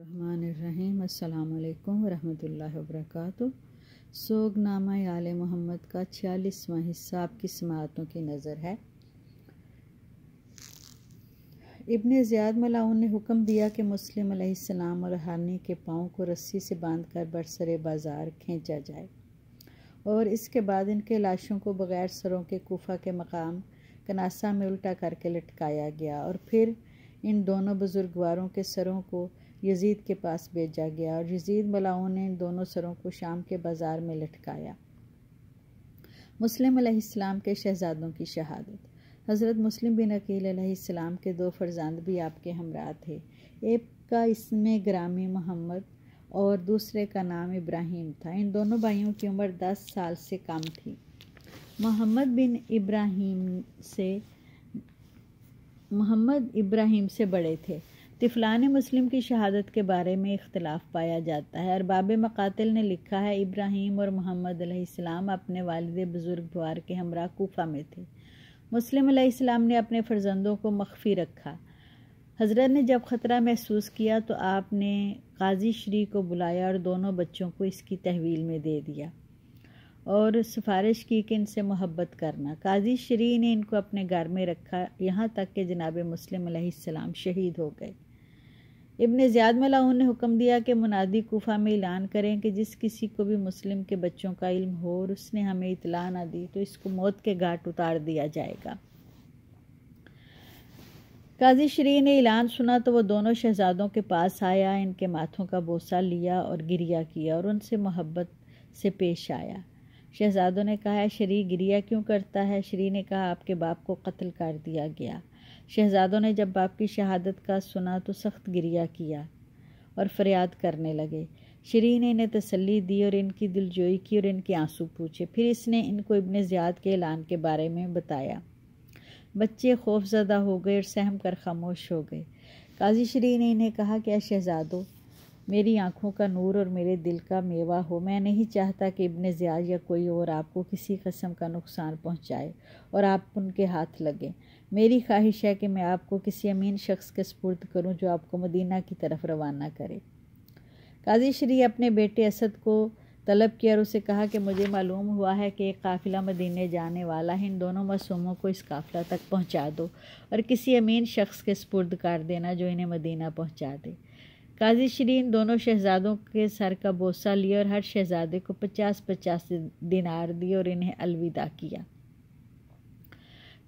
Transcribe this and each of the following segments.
रहमान अस्सलाम वरहमतुल्लाहि वबरकातु सोगनामा आल मोहम्मद का छियालीसवां हिस्सा आपकी समातों की नज़र है इबन ज़ियाद मलाउन ने हुक्म दिया कि मुस्लिम अलैहिस्सलाम और हानी के पाँव को रस्सी से बांध कर बरसरे बाज़ार खींचा जाए और इसके बाद इनके लाशों को बग़ैर सरों के कोफा के मकाम कनासा में उल्टा करके लटकाया गया और फिर इन दोनों बुज़ुर्गवारों के सरों को यजीद के पास भेजा गया और यजीद मलाओं ने दोनों सरों को शाम के बाज़ार में लटकाया मुस्लिम अलैहिस्सलाम के शहजादों की शहादत हज़रत मुस्लिम बिन अकील अलैहिस्सलाम के दो फरजंद भी आपके हमरा थे एक का इसमें ग्रामी मोहम्मद और दूसरे का नाम इब्राहिम था इन दोनों भाइयों की उम्र दस साल से कम थी मोहम्मद बिन इब्राहिम से मोहम्मद इब्राहिम से बड़े थे तिफ़लान मुस्लिम की शहादत के बारे में इख्तलाफ पाया जाता है और बब मकातिल ने लिखा है इब्राहिम और मोहम्मद अलैहिस्सलाम अपने वालद बुज़ुर्ग द्वार के हमरा कोफा में थे मुस्लिम अलैहिस्सलाम ने अपने फर्जंदों को मख्फी रखा हज़रत ने जब ख़तरा महसूस किया तो आपने काजी श्री को बुलाया और दोनों बच्चों को इसकी तहवील में दे दिया और सिफारिश की कि इनसे मोहब्बत करना काजी श्री ने इनको अपने घर में रखा यहाँ तक कि जनाब मुस्लिम अलैहिस्सलाम शहीद हो गए इबन ज़्याद मलाहून ने हुक्म दिया कि मुनादी कोफ़ा में ऐलान करें कि जिस किसी को भी मुस्लिम के बच्चों का इल्म हो और उसने हमें इतला ना दी तो इसको मौत के घाट उतार दिया जाएगा काजी श्री ने ऐलान सुना तो वह दोनों शहजादों के पास आया इनके माथों का बोसा लिया और गिरिया किया और उनसे मोहब्बत से पेश आया शहजादों ने कहा श्री गिरिया क्यों करता है श्री ने कहा आपके बाप को कत्ल कर दिया गया शहजादों ने जब बाप की शहादत का सुना तो सख्त गिरिया किया और फरियाद करने लगे शरीर ने इन्हें तसल्ली दी और इनकी दिलजोई की और इनके आंसू पूछे फिर इसने इनको इबन ज़ियाद के ऐलान के बारे में बताया बच्चे खौफजदा हो गए और सहम कर खामोश हो गए काजी शरी ने इन्हें कहा कि शहजादो मेरी आँखों का नूर और मेरे दिल का मेवा हो मैं नहीं चाहता कि इब्ने ज़ियाद या कोई और आपको किसी कस्म का नुकसान पहुँचाए और आप उनके हाथ लगें मेरी ख्वाहिश है कि मैं आपको किसी अमीन शख्स के सपुर्द करूँ जो आपको मदीना की तरफ रवाना करे काजी श्री अपने बेटे असद को तलब किया और उसे कहा कि मुझे मालूम हुआ है कि एक काफ़िला मदीने जाने वाला है इन दोनों मासूमों को इस काफ़िला तक पहुंचा दो और किसी अमीन शख्स के सपुर्द कर देना जो इन्हें मदीना पहुंचा दे काजी शरीन दोनों शहजादों के सर का बोसा लिया और हर शहजादे को पचास पचास दिनार दिए और इन्हें अलविदा किया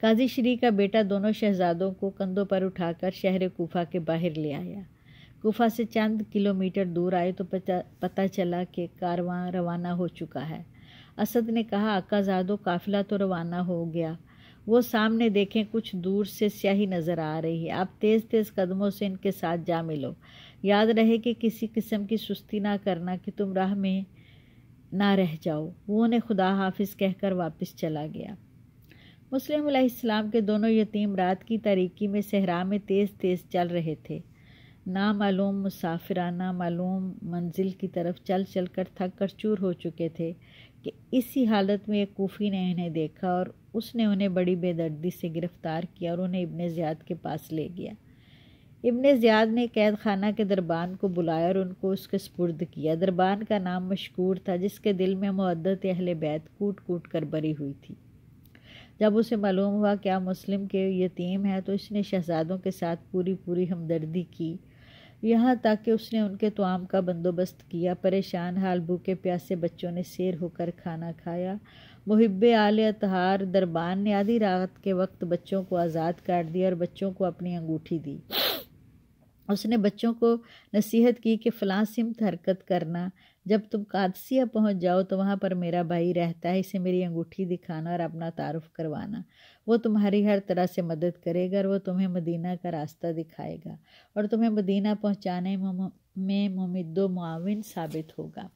काजी शरी का बेटा दोनों शहजादों को कंधों पर उठाकर शहर कोफा के बाहर ले आया कोफा से चंद किलोमीटर दूर आए तो पता चला कि कारवां रवाना हो चुका है असद ने कहा अक्काजादो काफिला तो रवाना हो गया वो सामने देखें कुछ दूर से स्याही नज़र आ रही है आप तेज़ तेज़ कदमों से इनके साथ जा मिलो याद रहे कि किसी किस्म की सुस्ती ना करना कि तुम राह में ना रह जाओ वो ने खुदा हाफिज कहकर वापस चला गया मुस्लिम अलैहिस्सलाम के दोनों यतीम रात की तारीकी में सहरा में तेज़ तेज़ चल रहे थे नामालूम मुसाफिराना मालूम मंजिल की तरफ चल चल कर थक कर चूर हो चुके थे कि इसी हालत में एक कोफ़ी ने इन्हें देखा और उसने उन्हें बड़ी बेदर्दी से गिरफ़्तार किया और उन्हें इबन ज़ियाद के पास ले गया इबन ज़ियाद ने कैद खाना के दरबान को बुलाया और उनको उसके सपुर्द किया दरबान का नाम मशहूर था जिसके दिल में मदत अहल बैत कूट कूट कर बरी हुई थी जब उसे मालूम हुआ क्या मुस्लिम के यतीम है तो इसने शहजादों के साथ पूरी पूरी हमदर्दी की यहाँ तक कि उसने उनके तमाम का बंदोबस्त किया परेशान हाल भूखे प्यासे बच्चों ने सैर होकर खाना खाया मुहब आल अतहार दरबान ने आधी रात के वक्त बच्चों को आज़ाद कर दिया और बच्चों को अपनी अंगूठी दी उसने बच्चों को नसीहत की कि फलासिमत हरकत करना जब तुम कादसिया पहुंच जाओ तो वहाँ पर मेरा भाई रहता है इसे मेरी अंगूठी दिखाना और अपना तारुफ करवाना वो तुम्हारी हर तरह से मदद करेगा और वो तुम्हें मदीना का रास्ता दिखाएगा और तुम्हें मदीना पहुँचाने में ममिदो मुआविन साबित होगा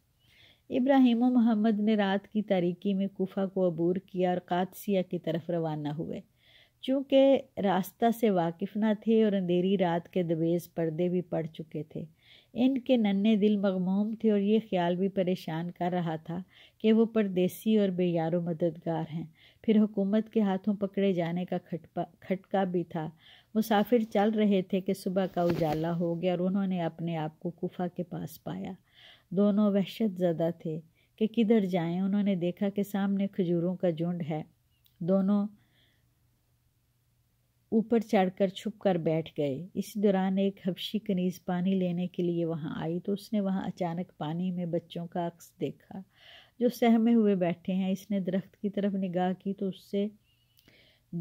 इब्राहिम मोहम्मद ने रात की तारीकी में कोफ़ा को अबूर किया और कादसिया की तरफ रवाना हुए चूँकि रास्ता से वाकिफ ना थे और अंधेरी रात के दबेज पर्दे भी पड़ चुके थे इनके नन्हे दिल मगमूम थे और ये ख्याल भी परेशान कर रहा था कि वो परदेसी और बेयारो मददगार हैं फिर हुकूमत के हाथों पकड़े जाने का खटपा खटका भी था मुसाफिर चल रहे थे कि सुबह का उजाला हो गया और उन्होंने अपने आप को कुफा के पास पाया दोनों वहशत ज़दा थे कि किधर जाएँ उन्होंने देखा कि सामने खजूरों का झुंड है दोनों ऊपर चढ़कर छुप कर बैठ गए इसी दौरान एक हबशी कनीज पानी लेने के लिए वहाँ आई तो उसने वहाँ अचानक पानी में बच्चों का अक्स देखा जो सहमे हुए बैठे हैं इसने दरख्त की तरफ निगाह की तो उससे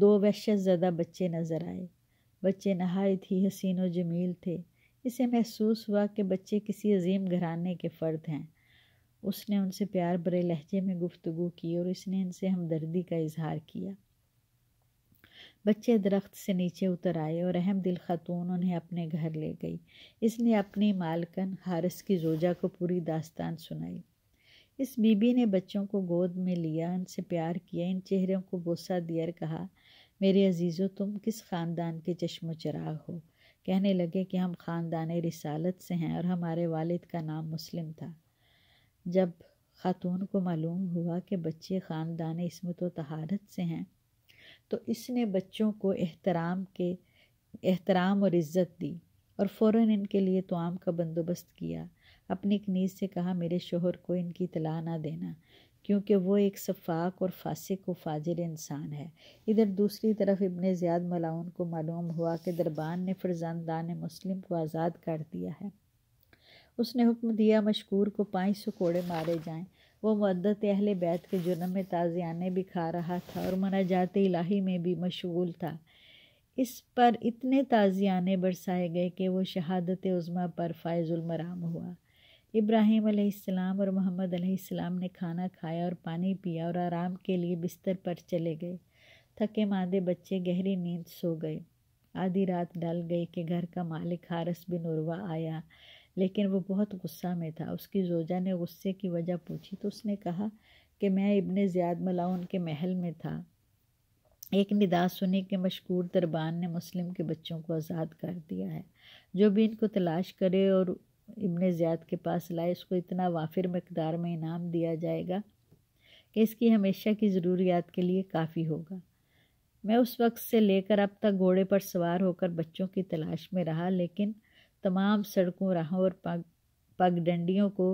दो वहशत ज़्यादा बच्चे नज़र आए बच्चे नहाय थी हसीन व जमील थे इसे महसूस हुआ कि बच्चे किसी अजीम घराने के फ़र्द हैं उसने उनसे प्यार भरे लहजे में गुफ्तगु की और इसने इनसे हमदर्दी का इजहार किया बच्चे दरख्त से नीचे उतर आए और अहम दिल खातून उन्हें अपने घर ले गई इसने अपनी मालकन हारिस की जोजा को पूरी दास्तान सुनाई इस बीबी ने बच्चों को गोद में लिया उनसे प्यार किया इन चेहरों को बोसा दिया और कहा मेरे अजीज़ो तुम किस ख़ानदान के चश्मो चराग हो कहने लगे कि हम ख़ानदान रिसालत से हैं और हमारे वालिद का नाम मुस्लिम था जब ख़ातून को मालूम हुआ कि बच्चे ख़ानदान इसमत व तहारत से हैं तो इसने बच्चों को एहतराम के एहतराम और इज़्ज़त दी और फ़ौर इनके लिए तो आम का बंदोबस्त किया अपनी कनीज़ से कहा मेरे शोहर को इनकी इतला ना देना क्योंकि वो एक शफाक और फासिक व फाजिल इंसान है इधर दूसरी तरफ इबन ज़्याद मलाउन को मालूम हुआ कि दरबान ने फरजानदान मुस्लिम को आज़ाद कर दिया है उसने हुक्म दिया मशकूर को पाँच सौ कोड़े मारे जाएं वो मदत अहल बैत के जुर्म में ताज़ियाने भी खा रहा था और मनाजात इलाही में भी मशगूल था इस पर इतने ताज़ियाने बरसाए गए कि वो शहादत उज़मा पर फ़ायज़ुलमराम हुआ इब्राहिम अलैहिस्सलाम और मोहम्मद अलैहिस्सलाम ने खाना खाया और पानी पिया और आराम के लिए बिस्तर पर चले गए थके मादे बच्चे गहरी नींद सो गए आधी रात डल गई कि घर का मालिक हारस बिन उर्वा आया लेकिन वो बहुत गुस्सा में था उसकी जोजा ने गुस्से की वजह पूछी तो उसने कहा कि मैं इबन ज़ियाद मलाउन के महल में था एक निदा सुनी कि मशहूर दरबान ने मुस्लिम के बच्चों को आज़ाद कर दिया है जो भी इनको तलाश करे और इबन ज़ियाद के पास लाए उसको इतना वाफिर मकदार में इनाम दिया जाएगा कि इसकी हमेशा की ज़रूरियात के लिए काफ़ी होगा मैं उस वक्त से लेकर अब तक घोड़े पर सवार होकर बच्चों की तलाश में रहा लेकिन तमाम सड़कों राहों और पग पगडंडियों को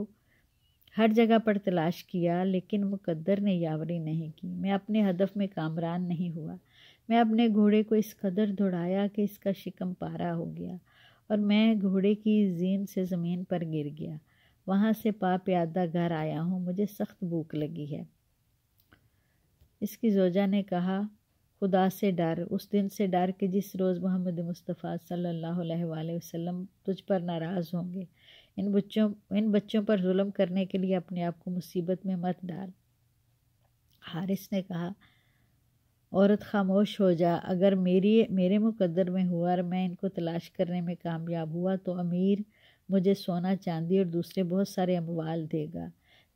हर जगह पर तलाश किया लेकिन मुकद्दर ने यावरी नहीं की मैं अपने हदफ में कामरान नहीं हुआ मैं अपने घोड़े को इस कदर दौड़ाया कि इसका शिकम पारा हो गया और मैं घोड़े की जीन से ज़मीन पर गिर गया वहाँ से पा प्यादा घर आया हूँ मुझे सख्त भूख लगी है इसकी जोजा ने कहा खुदा से डर उस दिन से डर कि जिस रोज़ मोहम्मद मुस्तफ़ा सल्लल्लाहु अलैहि वसल्लम तुझ पर नाराज़ होंगे इन बच्चों इन बच्चों पर जुल्म करने के लिए अपने आप को मुसीबत में मत डाल हारिस ने कहा औरत खामोश हो जा अगर मेरी मेरे मुकद्दर में हुआ और मैं इनको तलाश करने में कामयाब हुआ तो अमीर मुझे सोना चांदी और दूसरे बहुत सारे अमवाल देगा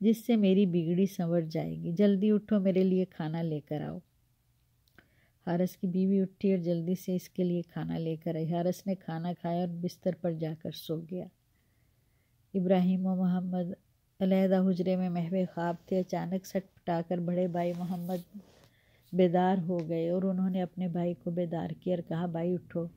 जिससे मेरी बिगड़ी संवर जाएगी जल्दी उठो मेरे लिए खाना लेकर आओ हारस की बीवी उठी और जल्दी से इसके लिए खाना लेकर आई हारस ने खाना खाया और बिस्तर पर जाकर सो गया इब्राहिम और मोहम्मद अलहदा हुजरे में महवे ख्वाब थे अचानक सट पटाकर बड़े भाई मोहम्मद बेदार हो गए और उन्होंने अपने भाई को बेदार किया और कहा भाई उठो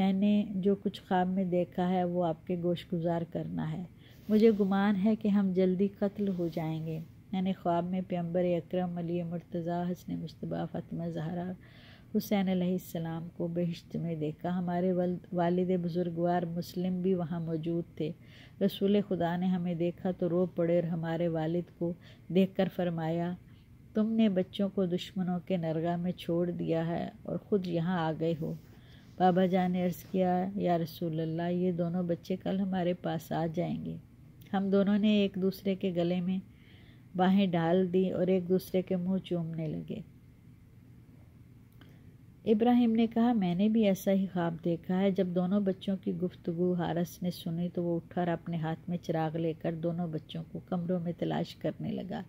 मैंने जो कुछ ख्वाब में देखा है वो आपके गोश गुजार करना है मुझे गुमान है कि हम जल्दी कत्ल हो जाएंगे मैंने ख्वाब में प्यम्बर अक्रम अली मुर्तज़ा हसन मुशतबा फ़ातिमा जहरा हुसैन आसमाम को बहिश्त में देखा हमारे वालद बुज़ुर्गवार मुस्लिम भी वहाँ मौजूद थे रसूल खुदा ने हमें देखा तो रो पड़े और हमारे वालिद को देख कर फरमाया तुमने बच्चों को दुश्मनों के नरगा में छोड़ दिया है और ख़ुद यहाँ आ गए हो बाबा जान ने अर्ज़ किया या रसूल अल्लाह ये दोनों बच्चे कल हमारे पास आ जाएंगे हम दोनों ने एक दूसरे के गले में बाहें डाल दी और एक दूसरे के मुंह चूमने लगे इब्राहिम ने कहा मैंने भी ऐसा ही ख्वाब देखा है जब दोनों बच्चों की गुफ्तगु हारस ने सुनी तो वो उठकर अपने हाथ में चिराग लेकर दोनों बच्चों को कमरों में तलाश करने लगा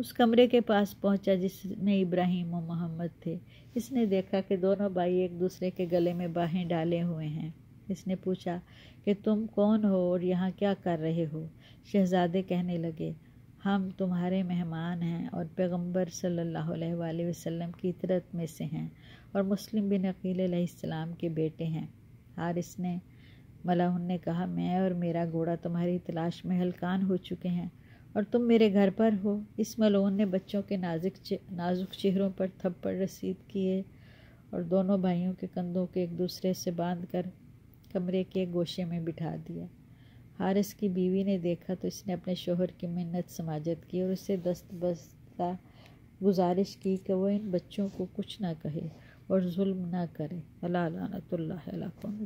उस कमरे के पास पहुंचा जिसमें इब्राहिम और मोहम्मद थे इसने देखा कि दोनों भाई एक दूसरे के गले में बाहें डाले हुए हैं इसने पूछा कि तुम कौन हो और यहाँ क्या कर रहे हो शहजादे कहने लगे हम तुम्हारे मेहमान हैं और पैगंबर सल्लल्लाहु अलैहि वसल्लम की इतरत में से हैं और मुस्लिम बिन अकीलम के बेटे हैं हारिस ने मलाहुन ने कहा मैं और मेरा घोड़ा तुम्हारी तलाश में हलकान हो चुके हैं और तुम मेरे घर पर हो इस मलोन ने बच्चों के नाजुक चे, नाजुक चेहरों पर थप्पड़ रसीद किए और दोनों भाइयों के कंधों के एक दूसरे से बांध कर कमरे के गोशे में बिठा दिया हारिस की बीवी ने देखा तो इसने अपने शोहर की मिन्नत समाजत की और उससे दस्त बस्ता गुजारिश की कि वह इन बच्चों को कुछ ना कहे और जुल्म ना करे अला लानतुल्ला